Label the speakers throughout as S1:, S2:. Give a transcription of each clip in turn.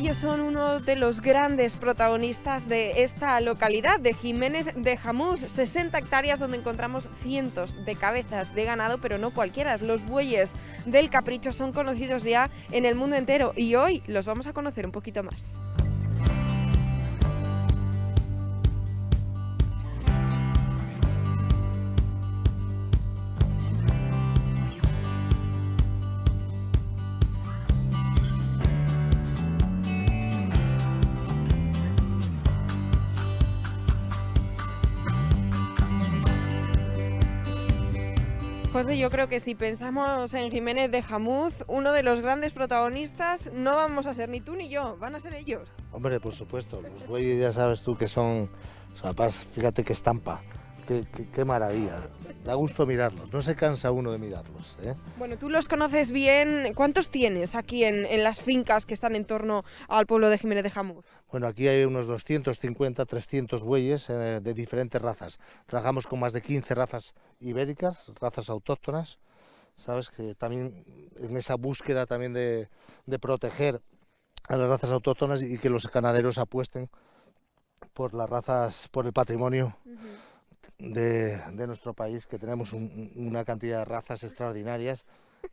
S1: ellos son uno de los grandes protagonistas de esta localidad de Jiménez de Jamuz, 60 hectáreas donde encontramos cientos de cabezas de ganado, pero no cualquiera. Los bueyes del capricho son conocidos ya en el mundo entero y hoy los vamos a conocer un poquito más. yo creo que si pensamos en Jiménez de Jamuz, uno de los grandes protagonistas, no vamos a ser ni tú ni yo, van a ser ellos.
S2: Hombre, por supuesto, los güeyes ya sabes tú que son, o fíjate qué estampa qué, maravilla. Da gusto mirarlos, no se cansa uno de mirarlos. ¿eh?
S1: Bueno, tú los conoces bien. ¿Cuántos tienes aquí en, las fincas que están en torno al pueblo de Jiménez de Jamuz?
S2: Bueno, aquí hay unos 250, 300 bueyes eh, de diferentes razas. Trabajamos con más de 15 razas ibéricas, razas autóctonas. Sabes que también en esa búsqueda también de, proteger a las razas autóctonas y que los ganaderos apuesten por las razas, por el patrimonio de, nuestro país, que tenemos una cantidad de razas extraordinarias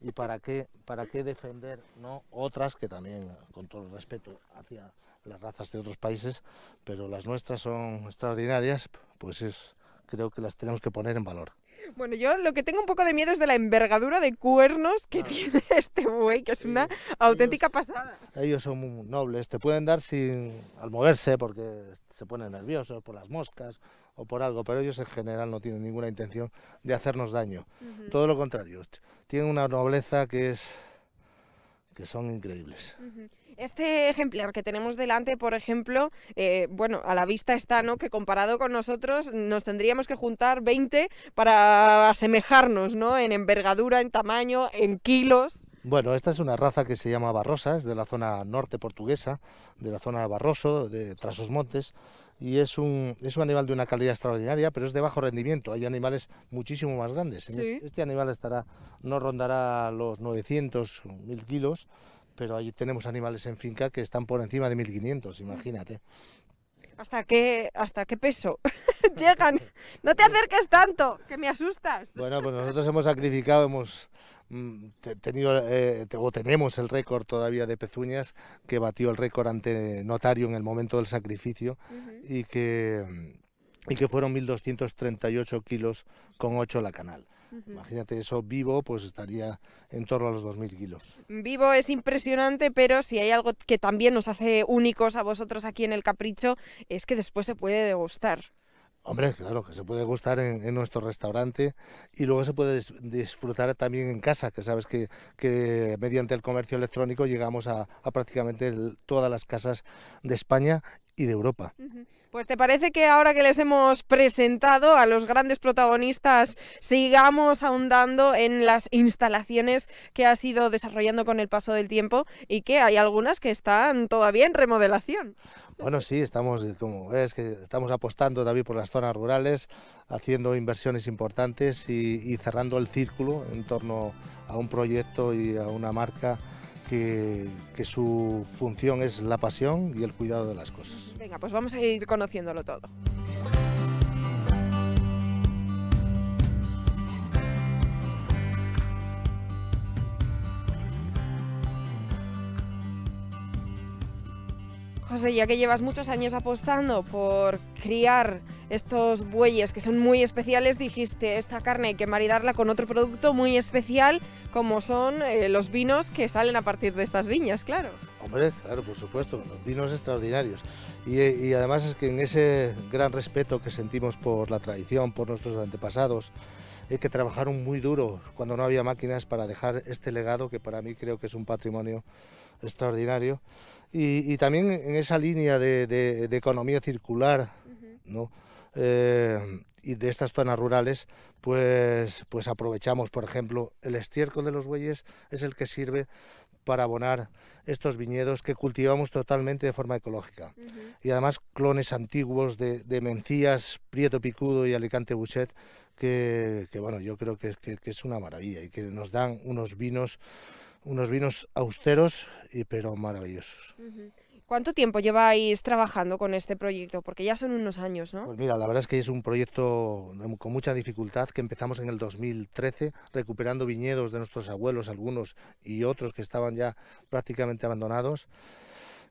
S2: y para qué, para qué defender ¿no? otras que también, con todo el respeto hacia las razas de otros países, pero las nuestras son extraordinarias, pues es, creo que las tenemos que poner en valor.
S1: Bueno, yo lo que tengo un poco de miedo es de la envergadura de cuernos que tiene este buey, que es una auténtica pasada.
S2: Ellos son muy nobles, te pueden dar sin al moverse porque se ponen nerviosos por las moscas o por algo, pero ellos en general no tienen ninguna intención de hacernos daño. Todo lo contrario, tienen una nobleza que es que son increíbles.
S1: Este ejemplar que tenemos delante, por ejemplo, eh, bueno, a la vista está, ¿no? Que comparado con nosotros nos tendríamos que juntar 20 para asemejarnos, ¿no? En envergadura, en tamaño, en kilos.
S2: Bueno, esta es una raza que se llama Barrosa, es de la zona norte portuguesa, de la zona de Barroso, de Trasos Montes, y es un, es un animal de una calidad extraordinaria, pero es de bajo rendimiento. Hay animales muchísimo más grandes. Este, animal estará, no rondará los 900, 1000 kilos, pero ahí tenemos animales en finca que están por encima de 1500, mm. imagínate.
S1: ¿Hasta qué, hasta qué peso llegan? No te acerques tanto, que me asustas.
S2: Bueno, pues nosotros hemos sacrificado, hemos mm, tenido eh, o tenemos el récord todavía de pezuñas que batió el récord ante notario en el momento del sacrificio y que y que fueron 1.238 kilos con 8 la canal. Imagínate eso vivo, pues estaría en torno a los 2.000 kilos.
S1: Vivo es impresionante, pero si hay algo que también nos hace únicos a vosotros aquí en el Capricho, es que después se puede degustar.
S2: Hombre, claro, que se puede degustar en, nuestro restaurante y luego se puede disfrutar también en casa, que sabes que, mediante el comercio electrónico llegamos a, prácticamente todas las casas de España y de Europa.
S1: Pues te parece que ahora que les hemos presentado a los grandes protagonistas, sigamos ahondando en las instalaciones que ha ido desarrollando con el paso del tiempo y que hay algunas que están todavía en remodelación.
S2: Bueno, sí, estamos, como ves, que estamos apostando también por las zonas rurales, haciendo inversiones importantes y cerrando el círculo en torno a un proyecto y a una marca que, su función es la pasión y el cuidado de las cosas.
S1: Venga, pues vamos a ir conociéndolo todo. Pues ya que llevas muchos años apostando por criar estos bueyes que son muy especiales, dijiste esta carne hay que maridarla con otro producto muy especial como son eh, los vinos que salen a partir de estas viñas, claro.
S2: Hombre, claro, por supuesto, vinos extraordinarios. Y, además es que en ese gran respeto que sentimos por la tradición, por nuestros antepasados, eh, que trabajaron muy duro cuando no había máquinas para dejar este legado que para mí creo que es un patrimonio extraordinario. Y, también en esa línea de, economía circular, eh, y de estas zonas rurales, pues, pues aprovechamos, por ejemplo, el estiércol de los bueyes es el que sirve para abonar estos viñedos que cultivamos totalmente de forma ecológica. Y además clones antiguos de, de, Mencías, Prieto Picudo y Alicante Buchet, que, bueno, yo creo que, es una maravilla y que nos dan unos vinos unos vinos austeros y pero maravillosos.
S1: ¿Cuánto tiempo lleváis trabajando con este proyecto? Porque ya son unos años, ¿no? Pues
S2: mira, la verdad es que es un proyecto em, con mucha dificultad que empezamos en el 2013 recuperando viñedos de nuestros abuelos, algunos y otros que estaban ya prácticamente abandonados.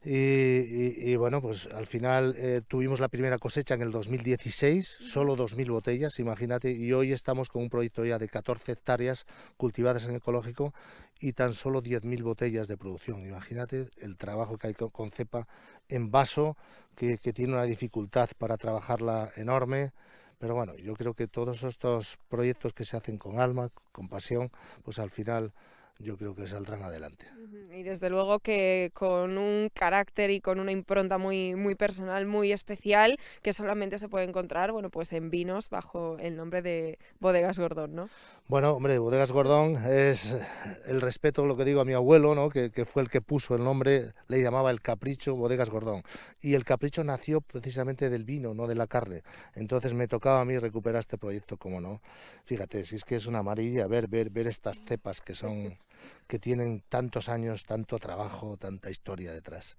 S2: Y, bueno, pues al final eh, tuvimos la primera cosecha en el 2016, solo 2.000 botellas, imagínate, y hoy estamos con un proyecto ya de 14 hectáreas cultivadas en ecológico y tan solo 10.000 botellas de producción. Imagínate el trabajo que hay con, cepa en vaso, que, que tiene una dificultad para trabajarla enorme. Pero bueno, yo creo que todos estos proyectos que se hacen con alma, con pasión, pues al final yo creo que saldrán adelante.
S1: Y desde luego que con un carácter y con una impronta muy, muy personal, muy especial, que solamente se puede encontrar, bueno, pues en vinos bajo el nombre de Bodegas Gordón, ¿no?
S2: Bueno, hombre, Bodegas Gordón es el respeto, lo que digo a mi abuelo, ¿no? Que, fue el que puso el nombre, le llamaba el capricho Bodegas Gordón. Y el capricho nació precisamente del vino, no de la carne. Entonces me tocaba a mí recuperar este proyecto, como no. Fíjate, si es que es una amarilla, ver, ver, ver estas mm. cepas que son que tienen tantos años, tanto trabajo, tanta historia detrás.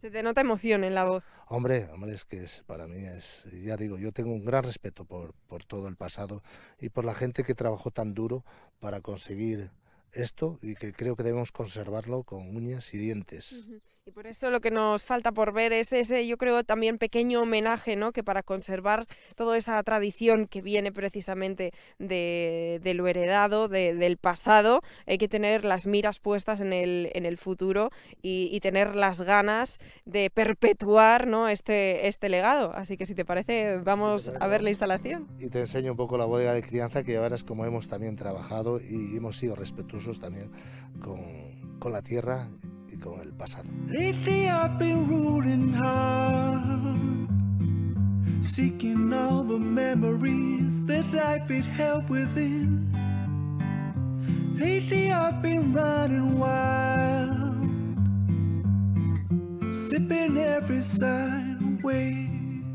S1: Se te nota emoción en la voz.
S2: Hombre, hombre, es que para mí es, ya digo, yo tengo un gran respeto por, todo el pasado y por la gente que trabajó tan duro para conseguir esto y que creo que debemos conservarlo con uñas y dientes
S1: por eso lo que nos falta por ver es ese, yo creo, también pequeño homenaje, ¿no? Que para conservar toda esa tradición que viene precisamente de, lo heredado, del pasado, hay que tener las miras puestas en el, en el futuro y, tener las ganas de perpetuar, ¿no? Este, este legado. Así que si te parece, pues vamos a ver la instalación.
S2: Y te enseño un poco la bodega de crianza, que ahora es como hemos también trabajado y hemos sido respetuosos también con, con la tierra con el pasado. Lately I've been ruling hard, seeking all the memories that life had held within. Lately I've been running
S1: wild, sipping every sign away.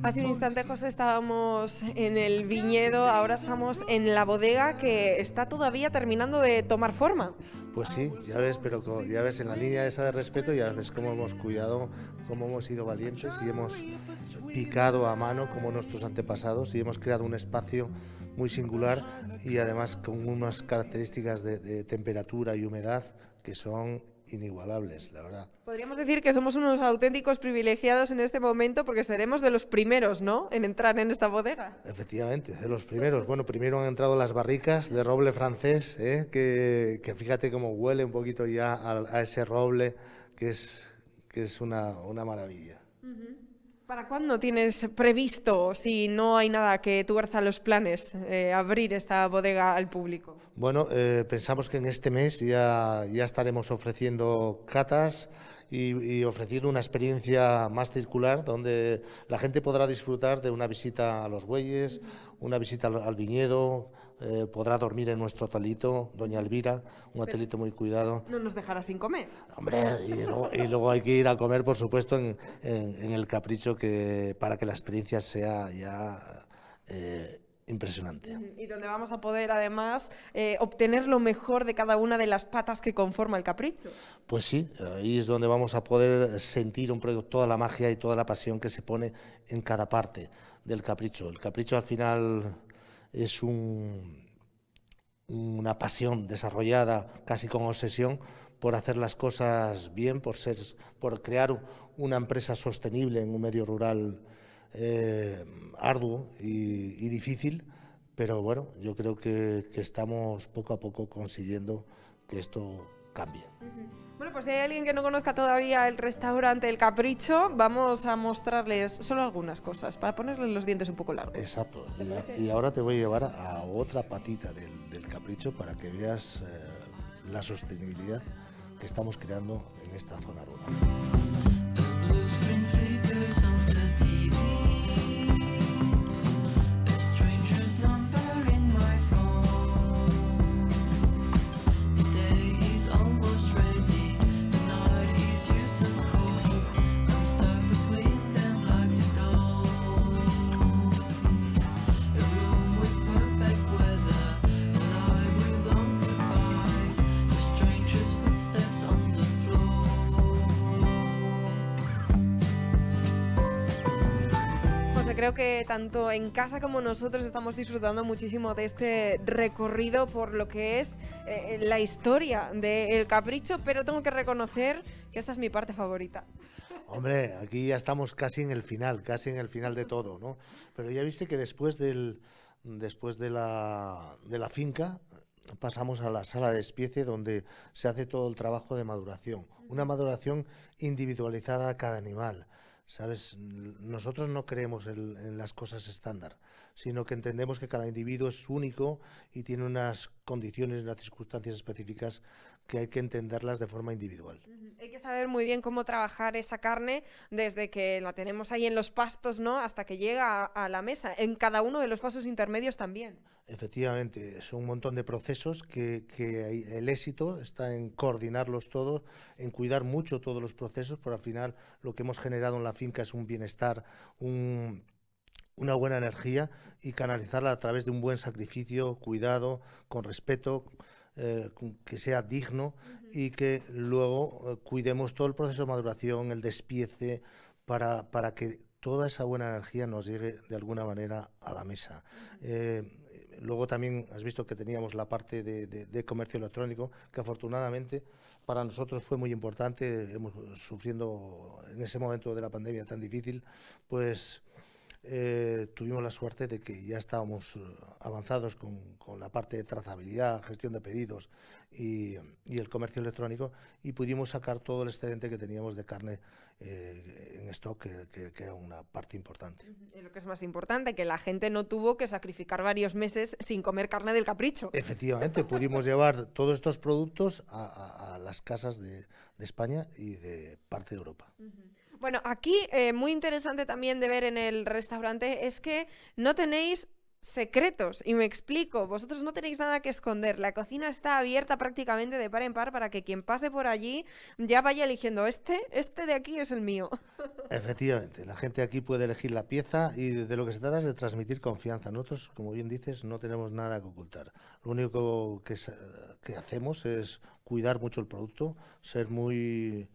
S1: Hace un instante, José, estábamos en el viñedo, ahora estamos en la bodega que está todavía terminando de tomar forma.
S2: Pues sí, ya ves, pero ya ves en la línea esa de respeto, ya ves cómo hemos cuidado, cómo hemos sido valientes y hemos picado a mano como nuestros antepasados y hemos creado un espacio muy singular y además con unas características de, temperatura y humedad que son inigualables, la verdad.
S1: Podríamos decir que somos unos auténticos privilegiados en este momento porque seremos de los primeros, ¿no?, en entrar en esta bodega.
S2: Efectivamente, de los primeros. Bueno, primero han entrado las barricas de roble francés, ¿eh? que, que, fíjate cómo huele un poquito ya a, ese roble, que es, que es una, una maravilla.
S1: ¿Para cuándo tienes previsto, si no hay nada que tuerza los planes, eh, abrir esta bodega al público?
S2: Bueno, eh, pensamos que en este mes ya, ya estaremos ofreciendo catas y, y ofreciendo una experiencia más circular donde la gente podrá disfrutar de una visita a los bueyes, una visita al, viñedo, eh, podrá dormir en nuestro hotelito, Doña Elvira, un hotelito muy cuidado.
S1: No nos dejará sin comer. Hombre, y
S2: luego, hay que ir a comer, por supuesto, en, el capricho que para que la experiencia sea ya eh, impresionante.
S1: Y donde vamos a poder además eh, obtener lo mejor de cada una de las patas que conforma el capricho.
S2: Pues sí, ahí es donde vamos a poder sentir un toda la magia y toda la pasión que se pone en cada parte del capricho. El capricho al final es una pasión desarrollada casi con obsesión por hacer las cosas bien, por, ser, por crear una empresa sostenible en un medio rural eh, arduo y, difícil, pero bueno, yo creo que, estamos poco a poco consiguiendo que esto cambie.
S1: Bueno, pues si hay alguien que no conozca todavía el restaurante El Capricho, vamos a mostrarles solo algunas cosas para ponerle los dientes un poco largos.
S2: Exacto, y, ahora te voy a llevar a otra patita del, Capricho para que veas eh, la sostenibilidad que estamos creando en esta zona rural.
S1: creo que tanto en casa como nosotros estamos disfrutando muchísimo de este recorrido por lo que es eh, la historia del capricho, pero tengo que reconocer que esta es mi parte favorita.
S2: Hombre, aquí ya estamos casi en el final, casi en el final de todo, ¿no? Pero ya viste que después después de la, de la finca pasamos a la sala de especie donde se hace todo el trabajo de maduración, una maduración individualizada a cada animal. ¿Sabes? Nosotros no creemos en, las cosas estándar, sino que entendemos que cada individuo es único y tiene unas condiciones, unas circunstancias específicas que hay que entenderlas de forma individual.
S1: Hay que saber muy bien cómo trabajar esa carne desde que la tenemos ahí en los pastos, ¿no? Hasta que llega a, la mesa, en cada uno de los pasos intermedios también.
S2: Efectivamente, son un montón de procesos que, el éxito está en coordinarlos todos, en cuidar mucho todos los procesos, porque al final lo que hemos generado en la finca es un bienestar, una buena energía y canalizarla a través de un buen sacrificio, cuidado, con respeto, eh, que sea digno y que luego eh, cuidemos todo el proceso de maduración, el despiece, para, para que toda esa buena energía nos llegue de alguna manera a la mesa. Eh, luego también has visto que teníamos la parte de, de, comercio electrónico, que afortunadamente para nosotros fue muy importante, hemos sufriendo en ese momento de la pandemia tan difícil, pues eh, tuvimos la suerte de que ya estábamos eh, avanzados con, la parte de trazabilidad, gestión de pedidos y, el comercio electrónico y pudimos sacar todo el excedente que teníamos de carne eh, en stock, que, era una parte importante.
S1: Y lo que es más importante, que la gente no tuvo que sacrificar varios meses sin comer carne del capricho.
S2: Efectivamente, pudimos llevar todos estos productos a, las casas de, España y de parte de Europa.
S1: Bueno, aquí eh, muy interesante también de ver en el restaurante es que no tenéis secretos. Y me explico, vosotros no tenéis nada que esconder. La cocina está abierta prácticamente de par en par para que quien pase por allí ya vaya eligiendo este, este de aquí es el mío.
S2: Efectivamente, la gente aquí puede elegir la pieza y de lo que se trata es de transmitir confianza. Nosotros, como bien dices, no tenemos nada que ocultar. Lo único que, que hacemos es cuidar mucho el producto, ser muy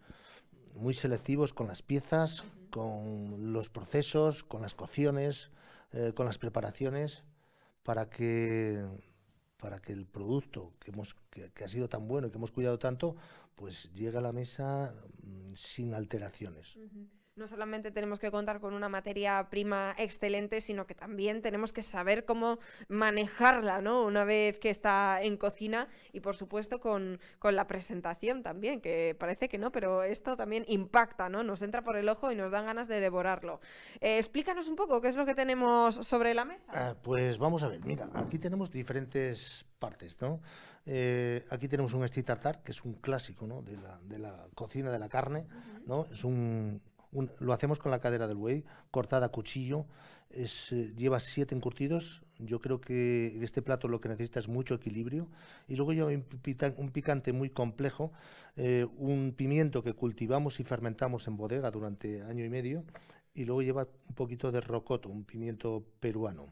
S2: muy selectivos con las piezas, con los procesos, con las cocciones, eh, con las preparaciones, para que, para que el producto que, hemos, que, ha sido tan bueno y que hemos cuidado tanto, pues llegue a la mesa mm, sin alteraciones
S1: no solamente tenemos que contar con una materia prima excelente, sino que también tenemos que saber cómo manejarla, ¿no? Una vez que está en cocina y por supuesto con, la presentación también, que parece que no, pero esto también impacta, ¿no? Nos entra por el ojo y nos dan ganas de devorarlo. Eh, explícanos un poco qué es lo que tenemos sobre la mesa.
S2: Ah, pues vamos a ver, mira, aquí tenemos diferentes partes, ¿no? Eh, aquí tenemos un steak tartar, que es un clásico, ¿no? De la, de la cocina de la carne, ¿no? Es un, lo hacemos con la cadera del buey, cortada a cuchillo, eh, lleva siete encurtidos. Yo creo que este plato lo que necesita es mucho equilibrio. Y luego lleva un, picante muy complejo, eh, un pimiento que cultivamos y fermentamos en bodega durante año y medio. Y luego lleva un poquito de rocoto, un pimiento peruano.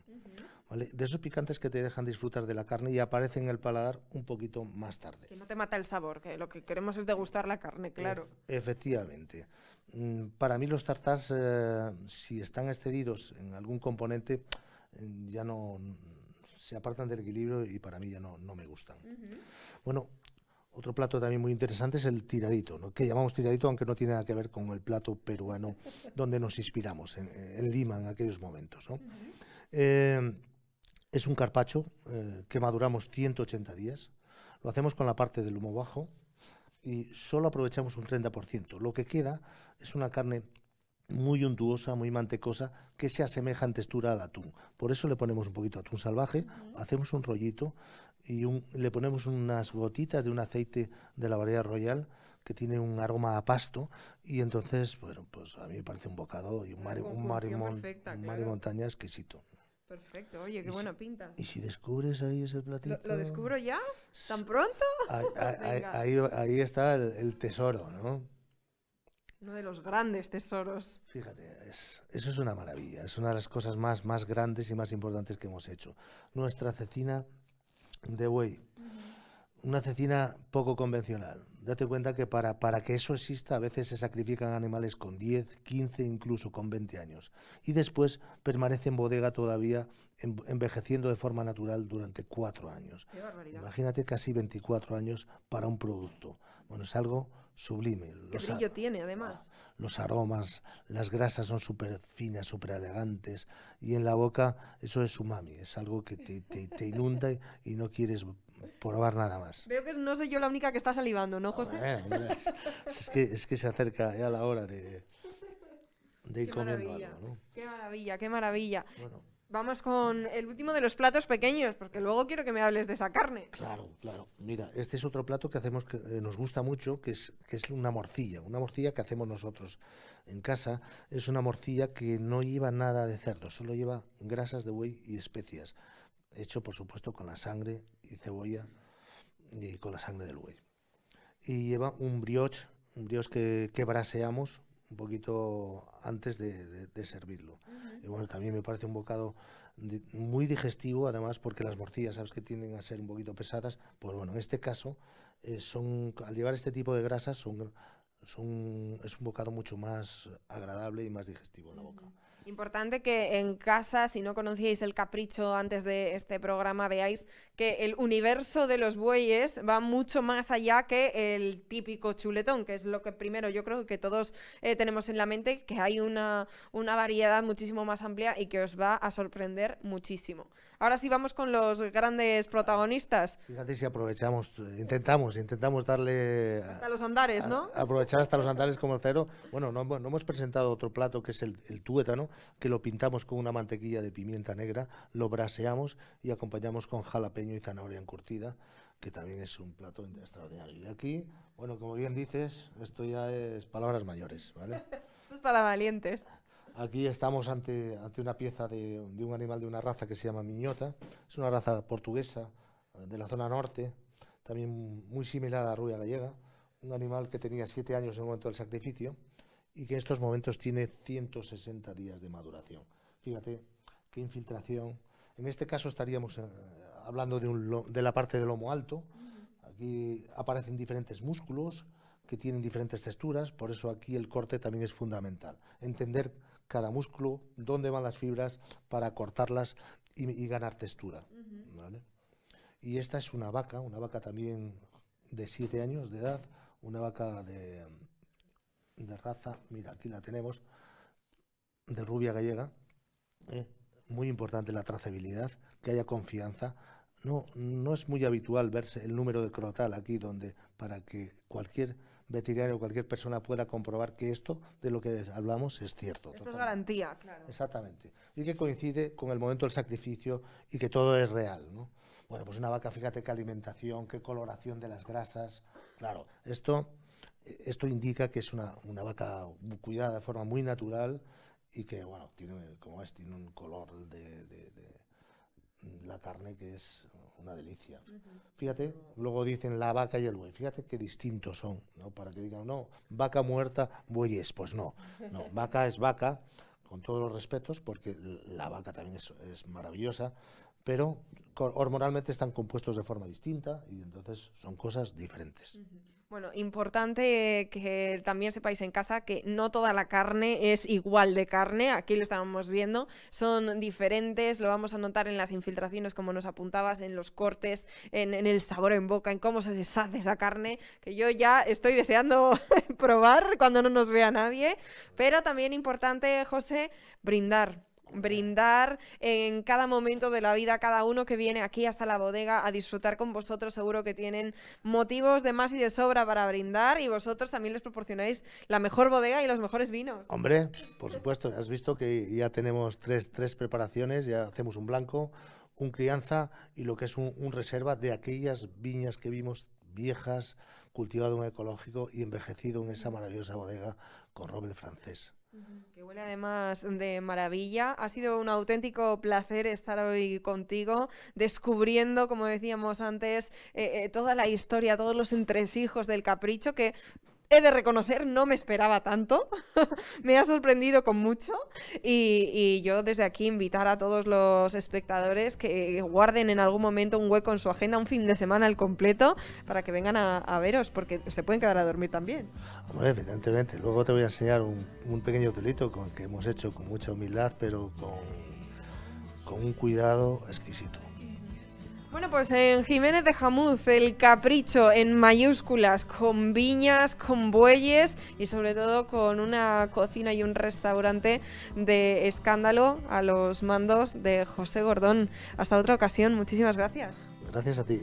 S2: De esos picantes que te dejan disfrutar de la carne y aparecen en el paladar un poquito más tarde.
S1: Que no te mata el sabor, que lo que queremos es degustar la carne, claro. efectivamente.
S2: Mm, para mí los tartars, eh, si están excedidos en algún componente, mm, ya no mm, se apartan del equilibrio y para mí ya no, me gustan. Bueno, otro plato también muy interesante es el tiradito, que llamamos tiradito aunque no tiene nada que ver con el plato peruano donde nos inspiramos, en, Lima en aquellos momentos. Eh, es un carpacho eh, que maduramos 180 días. Lo hacemos con la parte del humo bajo, y solo aprovechamos un 30%. Lo que queda es una carne muy untuosa, muy mantecosa, que se asemeja en textura al atún. Por eso le ponemos un poquito de atún salvaje, hacemos un rollito y un, le ponemos unas gotitas de un aceite de la variedad royal que tiene un aroma a pasto y entonces, bueno, pues a mí me parece un bocado y un un montaña exquisito.
S1: Perfecto, oye, qué buena pinta.
S2: ¿Y si descubres ahí ese platito? ¿Lo, descubro
S1: ya? ¿Tan pronto? Ahí,
S2: está el, tesoro, ¿no?
S1: Uno de los grandes tesoros.
S2: Fíjate, eso es una maravilla, es una de las cosas más, más grandes y más importantes que hemos hecho. Nuestra cecina de buey una cecina poco convencional. Date cuenta que para, para que eso exista a veces se sacrifican animales con 10, 15, incluso con 20 años. Y después permanece en bodega todavía envejeciendo de forma natural durante 4 años. Imagínate casi 24 años para un producto. Bueno, es algo sublime. Los
S1: tiene además?
S2: Los aromas, las grasas son súper finas, súper elegantes y en la boca eso es umami, es algo que te inunda y no quieres probar nada más.
S1: Veo que no soy yo la única que está salivando, ¿no, José?
S2: es, que, se acerca ya la hora de, ir qué comiendo
S1: Qué maravilla, qué maravilla. Vamos con el último de los platos pequeños, porque luego quiero que me hables de esa carne.
S2: Claro, claro. Mira, este es otro plato que hacemos que eh, nos gusta mucho, que es, que es una morcilla, una morcilla que hacemos nosotros en casa. Es una morcilla que no lleva nada de cerdo, solo lleva grasas de buey y especias, hecho por supuesto con la sangre y cebolla y con la sangre del buey. Y lleva un brioche, un brioche que, que braseamos un poquito antes de, servirlo. Y bueno, también me parece un bocado muy digestivo, además porque las morcillas, sabes que tienden a ser un poquito pesadas, pues bueno, en este caso, eh, son, al llevar este tipo de grasas, son, son, es un bocado mucho más agradable y más digestivo en la boca.
S1: Importante que en casa, si no conocíais el capricho antes de este programa, veáis que el universo de los bueyes va mucho más allá que el típico chuletón, que es lo que primero yo creo que todos eh, tenemos en la mente, que hay una variedad muchísimo más amplia y que os va a sorprender muchísimo. Ahora sí vamos con los grandes protagonistas.
S2: Fíjate si aprovechamos, intentamos, intentamos darle... Hasta
S1: los andares, ¿no?
S2: aprovechar hasta los andares como cero. Bueno, no, no hemos presentado otro plato que es el, el, tuétano, que lo pintamos con una mantequilla de pimienta negra, lo braseamos y acompañamos con jalapeño y zanahoria encurtida, que también es un plato extraordinario. Y aquí, bueno, como bien dices, esto ya es palabras mayores, ¿vale?
S1: esto es para valientes.
S2: Aquí estamos ante, una pieza de, un animal de una raza que se llama miñota. Es una raza portuguesa eh, de la zona norte, también muy similar a la rubia gallega. Un animal que tenía siete años en el momento del sacrificio y que en estos momentos tiene 160 días de maduración. Fíjate qué infiltración. En este caso estaríamos eh, hablando de, de la parte del lomo alto. Aquí aparecen diferentes músculos que tienen diferentes texturas, por eso aquí el corte también es fundamental. Entender cada músculo, dónde van las fibras para cortarlas y, ganar textura. Y esta es una vaca, una vaca también de 7 años de edad, una vaca de, raza, mira, aquí la tenemos, de rubia gallega. ¿eh? Muy importante la trazabilidad, que haya confianza. No, no es muy habitual verse el número de crotal aquí, donde para que cualquier veterinario o cualquier persona pueda comprobar que esto de lo que hablamos es cierto. Esto
S1: es garantía, claro.
S2: Exactamente. Y que coincide con el momento del sacrificio y que todo es real, Bueno, pues una vaca, fíjate qué alimentación, qué coloración de las grasas. Claro, esto, eh, esto indica que es una, vaca cuidada de forma muy natural y que, bueno, tiene, como ves, tiene un color de la carne que es una delicia. Fíjate, luego dicen la vaca y el buey, fíjate qué distintos son, ¿no? Para que digan, no, vaca muerta, bueyes, pues no, no, vaca es vaca, con todos los respetos, porque la vaca también es, maravillosa, pero hormonalmente están compuestos de forma distinta y entonces son cosas diferentes.
S1: Bueno, importante eh, que también sepáis en casa que no toda la carne es igual de carne, aquí lo estábamos viendo, son diferentes, lo vamos a notar en las infiltraciones como nos apuntabas, en los cortes, en, en el sabor en boca, en cómo se deshace esa carne, que yo ya estoy deseando probar cuando no nos vea nadie, pero también importante, José, brindar brindar en cada momento de la vida cada uno que viene aquí hasta la bodega a disfrutar con vosotros. Seguro que tienen motivos de más y de sobra para brindar y vosotros también les proporcionáis la mejor bodega y los mejores vinos.
S2: Hombre, por supuesto, has visto que ya tenemos tres, tres preparaciones, ya hacemos un blanco, un crianza y lo que es un, reserva de aquellas viñas que vimos viejas, cultivado en ecológico y envejecido en esa maravillosa bodega con roble francés.
S1: Que huele además de maravilla. Ha sido un auténtico placer estar hoy contigo, descubriendo, como decíamos antes, eh, eh, toda la historia, todos los entresijos del capricho, que he de reconocer, no me esperaba tanto. me ha sorprendido con mucho. Y, yo desde aquí invitar a todos los espectadores que guarden en algún momento un hueco en su agenda, un fin de semana al completo, para que vengan a, veros, porque se pueden quedar a dormir también.
S2: evidentemente. Luego te voy a enseñar un, pequeño telito que hemos hecho con mucha humildad, pero con, con un cuidado exquisito.
S1: Bueno, pues en Jiménez de Jamuz, el capricho en mayúsculas, con viñas, con bueyes y sobre todo con una cocina y un restaurante de escándalo a los mandos de José Gordón. Hasta otra ocasión, muchísimas gracias.
S2: Gracias a ti.